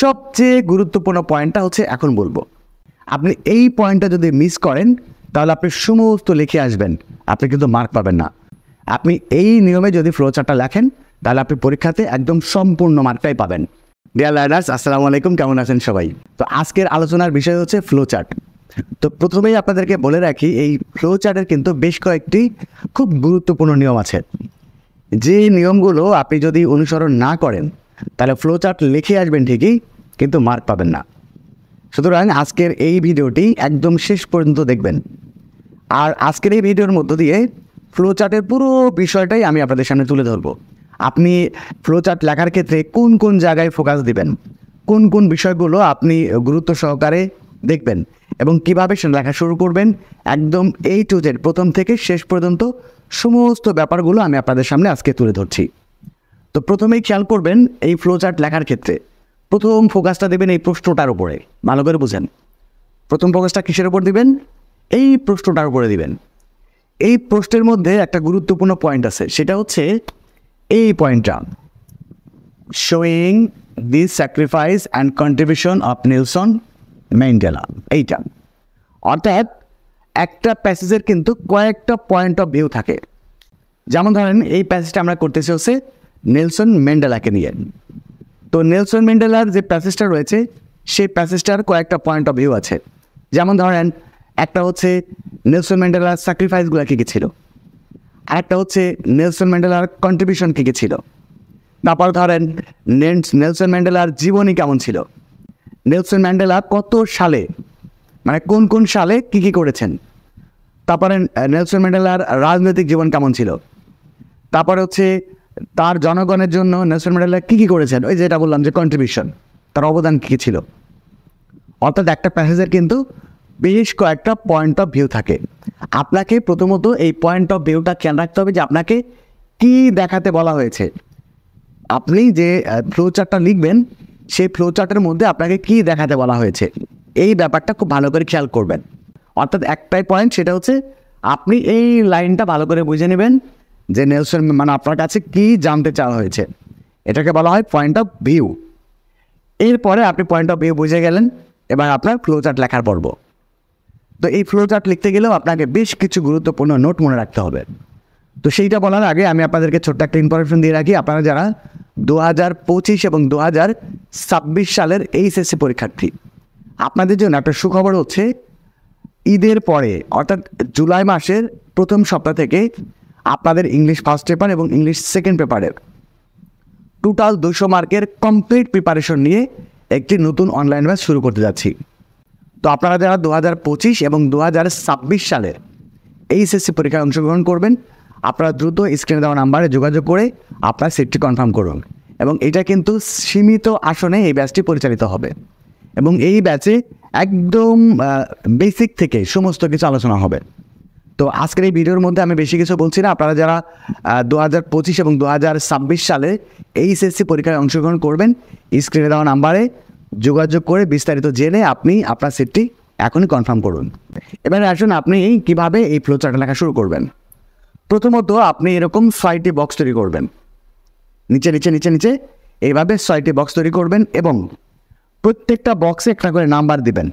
সবচেয়ে গুরুত্বপূর্ণ পয়েন্টটা হচ্ছে এখন বলবো আপনি এই পয়েন্টটা যদি মিস করেন তাহলে আপনি সমস্ত লিখে আসবেন আপনি কিন্তু মার্ক পাবেন না আপনি এই নিয়মে যদি ফ্লোচারটা লেখেন তাহলে আপনি পরীক্ষাতে একদম সম্পূর্ণ মার্কটাই পাবেন ডিয়ার লার্নার্স আসসালামু আলাইকুম কেমন আছেন সবাই তো আজকের আলোচনার বিষয় হচ্ছে ফ্লোচার্ট তো প্রথমেই আপনাদেরকে বলে রাখি এই ফ্লোচার্টের কিন্তু বেশ কয়েকটি খুব গুরুত্বপূর্ণ নিয়ম আছে যে নিয়মগুলো আপনি যদি অনুসরণ না করেন তাহলে ফ্লো চার্ট লিখে আসবেন ঠিকই কিন্তু মার্ক পাবেন না সুতরাং আজকের এই ভিডিওটি একদম শেষ পর্যন্ত দেখবেন আর আজকের এই ভিডিওর মধ্য দিয়ে ফ্লো চার্টের পুরো বিষয়টাই আমি আপনাদের সামনে তুলে ধরবো আপনি ফ্লো চার্ট লেখার ক্ষেত্রে কোন কোন জায়গায় ফোকাস দিবেন কোন কোন বিষয়গুলো আপনি গুরুত্ব সহকারে দেখবেন এবং কীভাবে লেখা শুরু করবেন একদম এই টু জেড প্রথম থেকে শেষ পর্যন্ত সমস্ত ব্যাপারগুলো আমি আপনাদের সামনে আজকে তুলে ধরছি তো প্রথমেই খেয়াল করবেন এই ফ্লোচার্ট লেখার ক্ষেত্রে প্রথম ফোকাসটা দেবেন এই প্রশ্নটার উপরে ভালো করে বুঝেন প্রথম ফোকাসটা কিসের উপর দিবেন এই প্রশ্নটার উপরে দিবেন এই প্রশ্নের মধ্যে একটা গুরুত্বপূর্ণ পয়েন্ট আছে সেটা হচ্ছে এই পয়েন্টটা showing this sacrifice and contribution of Nelson Mandela এইটা অর্থাৎ একটা প্যাসেজের কিন্তু কয়েকটা পয়েন্ট অফ ভিউ থাকে যেমন ধরেন এই প্যাসেজটা আমরা করতেছি হচ্ছে নেলসন ম্যান্ডেলাকে নিয়ে তো নেলসন ম্যান্ডেলার যে প্যাসেজটা রয়েছে সেই প্যাসেজটার কয়েকটা পয়েন্ট অফ ভিউ আছে যেমন ধরেন একটা হচ্ছে নেলসন ম্যান্ডেলার স্যাক্রিফাইসগুলো কী কী ছিল আর একটা হচ্ছে নেলসন ম্যান্ডেলার কন্ট্রিবিউশন কী কী ছিল তারপর ধরেন নেন্স নেলসন ম্যান্ডেলার জীবনী কেমন ছিল নেলসন ম্যান্ডেলা কত সালে মানে কোন কোন সালে কী কী করেছেন তারপরে নেলসন ম্যান্ডেলার রাজনৈতিক জীবন কেমন ছিল তারপরে হচ্ছে তার জনগণের জন্য নেলসন ম্যান্ডেলা কী কী করেছেন ওই যেটা বললাম যে কন্ট্রিবিউশন তার অবদান কী ছিল অর্থাৎ একটা প্যাসেজের কিন্তু বেশ কয়েকটা পয়েন্ট অফ ভিউ থাকে আপনাকে প্রথমত এই পয়েন্ট অফ ভিউটা খেয়াল রাখতে হবে যে আপনাকে কি দেখাতে বলা হয়েছে আপনি যে ফ্লো চার্টটা লিখবেন সেই ফ্লো চার্টের মধ্যে আপনাকে কি দেখাতে বলা হয়েছে এই ব্যাপারটা খুব ভালো করে খেয়াল করবেন অর্থাৎ একটাই পয়েন্ট সেটা হচ্ছে আপনি এই লাইনটা ভালো করে বুঝে নেবেন যে নেলসন মানে আপনার কাছে কি জানতে চাওয়া হয়েছে এটাকে বলা হয় পয়েন্ট অফ ভিউ এরপরে আপনি পয়েন্ট অফ ভিউ বুঝে গেলেন এবার আপনার ফ্লোচার্ট লেখার পর্ব তো এই চার্ট লিখতে গেলেও আপনাকে বেশ কিছু গুরুত্বপূর্ণ নোট মনে রাখতে হবে তো সেইটা বলার আগে আমি আপনাদেরকে ছোট্ট একটা ইনফরমেশন দিয়ে রাখি আপনারা যারা দু হাজার পঁচিশ এবং দু হাজার ছাব্বিশ সালের এইচএসসি পরীক্ষার্থী আপনাদের জন্য একটা সুখবর হচ্ছে ঈদের পরে অর্থাৎ জুলাই মাসের প্রথম সপ্তাহ থেকে আপনাদের ইংলিশ ফার্স্ট পেপার এবং ইংলিশ সেকেন্ড পেপারের টোটাল দুশো মার্কের কমপ্লিট প্রিপারেশন নিয়ে একটি নতুন অনলাইন ব্যাচ শুরু করতে যাচ্ছি তো আপনারা যারা দু হাজার পঁচিশ এবং দু হাজার ছাব্বিশ সালের এইচএসসি পরীক্ষায় অংশগ্রহণ করবেন আপনারা দ্রুত স্ক্রিনে দেওয়া নাম্বারে যোগাযোগ করে আপনার সিটটি কনফার্ম করুন এবং এটা কিন্তু সীমিত আসনে এই ব্যাচটি পরিচালিত হবে এবং এই ব্যাচে একদম বেসিক থেকে সমস্ত কিছু আলোচনা হবে তো আজকের এই ভিডিওর মধ্যে আমি বেশি কিছু বলছি না আপনারা যারা দু হাজার পঁচিশ এবং দু হাজার ছাব্বিশ সালে এইচএসসি পরীক্ষায় অংশগ্রহণ করবেন স্ক্রিনে দেওয়া নাম্বারে যোগাযোগ করে বিস্তারিত জেনে আপনি আপনার সিটটি এখনই কনফার্ম করুন এবারে আসুন আপনি কিভাবে এই চার্ট লেখা শুরু করবেন প্রথমত আপনি এরকম ছয়টি বক্স তৈরি করবেন নিচে নিচে নিচে নিচে এইভাবে ছয়টি বক্স তৈরি করবেন এবং প্রত্যেকটা বক্সে একটা করে নাম্বার দিবেন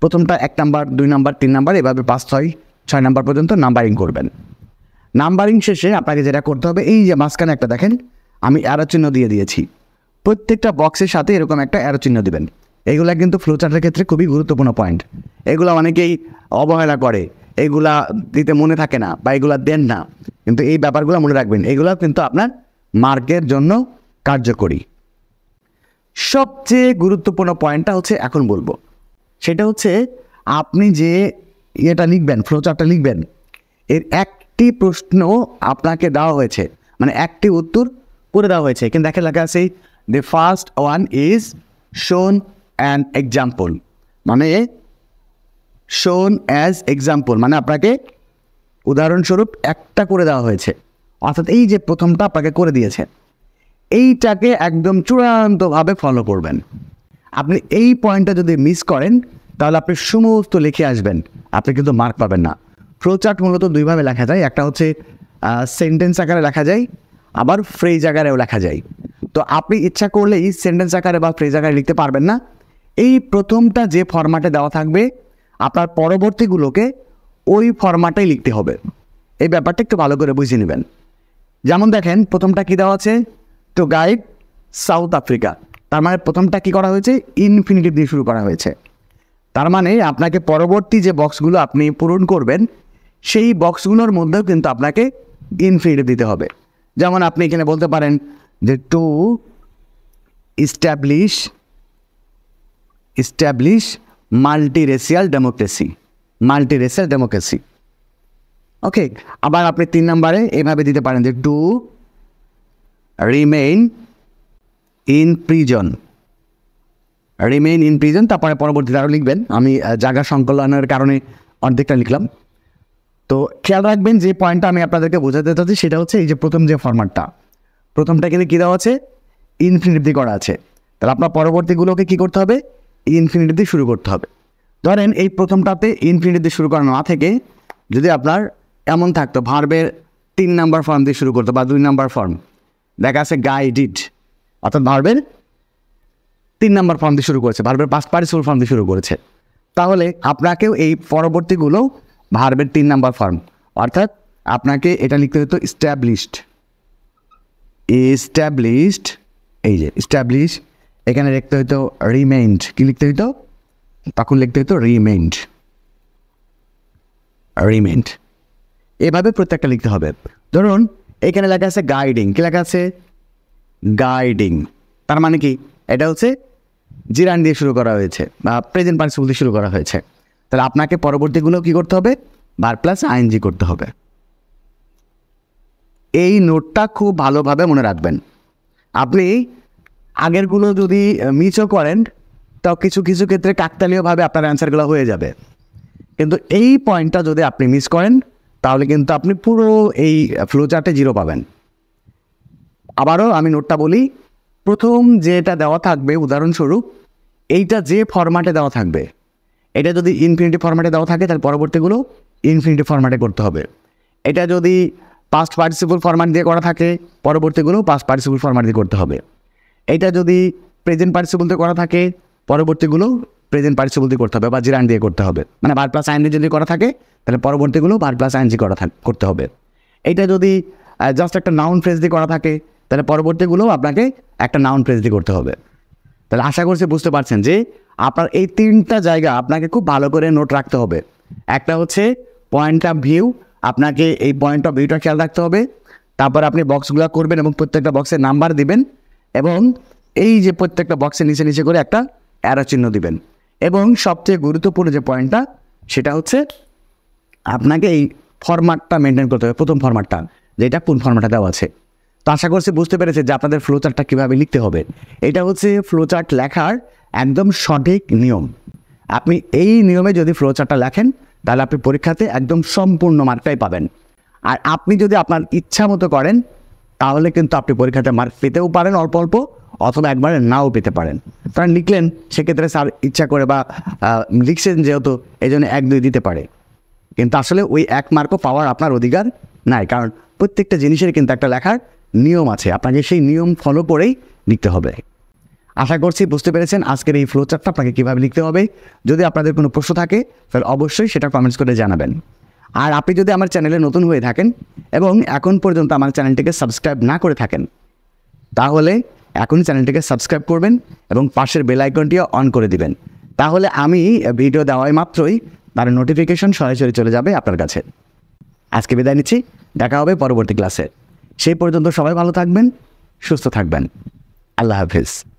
প্রথমটা এক নাম্বার দুই নাম্বার তিন নাম্বার এভাবে পাঁচ ছয় ছয় নাম্বার পর্যন্ত নাম্বারিং করবেন নাম্বারিং শেষে আপনাকে যেটা করতে হবে এই যে মাঝখানে একটা দেখেন আমি অ্যারো চিহ্ন দিয়ে দিয়েছি প্রত্যেকটা বক্সের সাথে এরকম একটা অ্যারো চিহ্ন দেবেন এগুলো কিন্তু ফ্লোচার্টের ক্ষেত্রে খুবই গুরুত্বপূর্ণ পয়েন্ট এগুলো অনেকেই অবহেলা করে এগুলা দিতে মনে থাকে না বা এগুলা দেন না কিন্তু এই ব্যাপারগুলো মনে রাখবেন এগুলো কিন্তু আপনার মার্কের জন্য কার্যকরী সবচেয়ে গুরুত্বপূর্ণ পয়েন্টটা হচ্ছে এখন বলবো সেটা হচ্ছে আপনি যে ইয়েটা লিখবেন ফ্লোচারটা লিখবেন এর একটি প্রশ্ন আপনাকে দেওয়া হয়েছে মানে একটি উত্তর করে দেওয়া হয়েছে কিন্তু দেখে লেখা আছে the first one is shown an example মানে শোন অ্যাজ এক্সাম্পল মানে আপনাকে উদাহরণস্বরূপ একটা করে দেওয়া হয়েছে অর্থাৎ এই যে প্রথমটা আপনাকে করে দিয়েছে এইটাকে একদম চূড়ান্তভাবে ফলো করবেন আপনি এই পয়েন্টটা যদি মিস করেন তাহলে আপনি সমস্ত লিখে আসবেন আপনি কিন্তু মার্ক পাবেন না ফ্লো চার্ট মূলত দুইভাবে লেখা যায় একটা হচ্ছে সেন্টেন্স আকারে লেখা যায় আবার ফ্রেজ আকারেও লেখা যায় তো আপনি ইচ্ছা করলেই সেন্টেন্স আকারে বা ফ্রেজ আকারে লিখতে পারবেন না এই প্রথমটা যে ফরম্যাটে দেওয়া থাকবে আপনার পরবর্তীগুলোকে ওই ফরম্যাটেই লিখতে হবে এই ব্যাপারটা একটু ভালো করে বুঝে নেবেন যেমন দেখেন প্রথমটা কী দেওয়া আছে টু গাইড সাউথ আফ্রিকা তার মানে প্রথমটা কী করা হয়েছে ইনফিনিটিভ দিয়ে শুরু করা হয়েছে তার মানে আপনাকে পরবর্তী যে বক্সগুলো আপনি পূরণ করবেন সেই বক্সগুলোর মধ্যেও কিন্তু আপনাকে ইনফিড দিতে হবে যেমন আপনি এখানে বলতে পারেন যে to establish establish multiracial democracy multiracial democracy okay আবার আপনি তিন নম্বরে এভাবে দিতে পারেন যে to remain in prison remain in prison তারপরে পরবর্তীতে আরও লিখবেন আমি জায়গা সংকলনের কারণে অর্ধেকটা লিখলাম তো খেয়াল রাখবেন যে পয়েন্টটা আমি আপনাদেরকে বোঝাতে চাচ্ছি সেটা হচ্ছে এই যে প্রথম যে ফরম্যাটটা প্রথমটা কিন্তু কী দেওয়া আছে ইনফিনিটি করা আছে তাহলে আপনার পরবর্তীগুলোকে কী করতে হবে ইনফিনিটি শুরু করতে হবে ধরেন এই প্রথমটাতে ইনফিনিটি শুরু করা না থেকে যদি আপনার এমন থাকতো ভার্বের তিন নাম্বার ফর্ম দিয়ে শুরু করতো বা দুই নাম্বার ফর্ম দেখা আছে গাইডিড অর্থাৎ ভার্বের তিন নাম্বার ফর্ম দিয়ে শুরু করেছে ভার্বের পাঁচ পারিসুল ফর্ম দিয়ে শুরু করেছে তাহলে আপনাকেও এই পরবর্তীগুলো ভার্বের তিন নাম্বার ফর্ম অর্থাৎ আপনাকে এটা লিখতে হতো স্ট্যাবলিশড এস্টাবলিশড এই যে স্ট্যাবলিশ এখানে লিখতে হতো রিমেইন্ড কি লিখতে হতো তখন লিখতে হতো রিমেইন্ড রিমেইন্ড এভাবে প্রত্যেকটা লিখতে হবে ধরুন এখানে লেখা আছে গাইডিং কি লেখা আছে গাইডিং তার মানে কি এটা হচ্ছে জিরান দিয়ে শুরু করা হয়েছে বা প্রেজেন্ট পার্সিপল দিয়ে শুরু করা হয়েছে তাহলে আপনাকে পরবর্তীগুলো কি করতে হবে বার প্লাস আইএনজি করতে হবে এই নোটটা খুব ভালোভাবে মনে রাখবেন আপনি আগেরগুলো যদি মিচও করেন তাও কিছু কিছু ক্ষেত্রে কাকতালীয়ভাবে আপনার অ্যান্সারগুলো হয়ে যাবে কিন্তু এই পয়েন্টটা যদি আপনি মিস করেন তাহলে কিন্তু আপনি পুরো এই ফ্লোচার্টে জিরো পাবেন আবারও আমি নোটটা বলি প্রথম যেটা দেওয়া থাকবে উদাহরণস্বরূপ এইটা যে ফরম্যাটে দেওয়া থাকবে এটা যদি ইনফিনিটি ফরম্যাটে দেওয়া থাকে তাহলে পরবর্তীগুলো ইনফিনিটি ফরম্যাটে করতে হবে এটা যদি পাস্ট পার্টিসিপল ফরম্যাট দিয়ে করা থাকে পরবর্তীগুলো পাস্ট পার্টিসিপল ফরম্যাট দিয়ে করতে হবে এটা যদি প্রেজেন্ট পার্টিসিপল দিয়ে করা থাকে পরবর্তীগুলো প্রেজেন্ট পার্টিসিপল দিয়ে করতে হবে বা জিরান দিয়ে করতে হবে মানে বার প্লাস আইনজি যদি করা থাকে তাহলে পরবর্তীগুলো বার প্লাস আইনজি করা করতে হবে এটা যদি জাস্ট একটা নাউন ফ্রেজ দিয়ে করা থাকে তাহলে পরবর্তীগুলো আপনাকে একটা নাউন প্রেস দিয়ে করতে হবে তাহলে আশা করছি বুঝতে পারছেন যে আপনার এই তিনটা জায়গা আপনাকে খুব ভালো করে নোট রাখতে হবে একটা হচ্ছে পয়েন্ট অফ ভিউ আপনাকে এই পয়েন্ট অফ ভিউটা খেয়াল রাখতে হবে তারপর আপনি বক্সগুলো করবেন এবং প্রত্যেকটা বক্সে নাম্বার দিবেন এবং এই যে প্রত্যেকটা বক্সের নিচে নিচে করে একটা অ্যারো চিহ্ন দিবেন এবং সবচেয়ে গুরুত্বপূর্ণ যে পয়েন্টটা সেটা হচ্ছে আপনাকে এই ফরম্যাটটা মেনটেন করতে হবে প্রথম ফরম্যাটটা যেটা কোন ফরম্যাটটা দেওয়া আছে তো আশা করছি বুঝতে পেরেছে যে আপনাদের ফ্লো চার্টটা কীভাবে লিখতে হবে এটা হচ্ছে ফ্লো চার্ট লেখার একদম সঠিক নিয়ম আপনি এই নিয়মে যদি ফ্লো চার্টটা লেখেন তাহলে আপনি পরীক্ষাতে একদম সম্পূর্ণ মার্কটাই পাবেন আর আপনি যদি আপনার ইচ্ছা মতো করেন তাহলে কিন্তু আপনি পরীক্ষাতে মার্ক পেতেও পারেন অল্প অল্প অথবা একবারে নাও পেতে পারেন তারা লিখলেন সেক্ষেত্রে স্যার ইচ্ছা করে বা লিখছেন যেহেতু এই জন্য এক দুই দিতে পারে কিন্তু আসলে ওই এক মার্কও পাওয়ার আপনার অধিকার নাই কারণ প্রত্যেকটা জিনিসের কিন্তু একটা লেখার নিয়ম আছে আপনাকে সেই নিয়ম ফলো করেই লিখতে হবে আশা করছি বুঝতে পেরেছেন আজকের এই ফ্লো চার্টটা আপনাকে কীভাবে লিখতে হবে যদি আপনাদের কোনো প্রশ্ন থাকে তাহলে অবশ্যই সেটা কমেন্টস করে জানাবেন আর আপনি যদি আমার চ্যানেলে নতুন হয়ে থাকেন এবং এখন পর্যন্ত আমার চ্যানেলটিকে সাবস্ক্রাইব না করে থাকেন তাহলে এখনই চ্যানেলটিকে সাবস্ক্রাইব করবেন এবং পাশের বেল আইকনটিও অন করে দিবেন তাহলে আমি ভিডিও দেওয়ায় মাত্রই তার নোটিফিকেশন সরাসরি চলে যাবে আপনার কাছে আজকে বিদায় নিচ্ছি দেখা হবে পরবর্তী ক্লাসে সেই পর্যন্ত সবাই ভালো থাকবেন সুস্থ থাকবেন আল্লাহ হাফিজ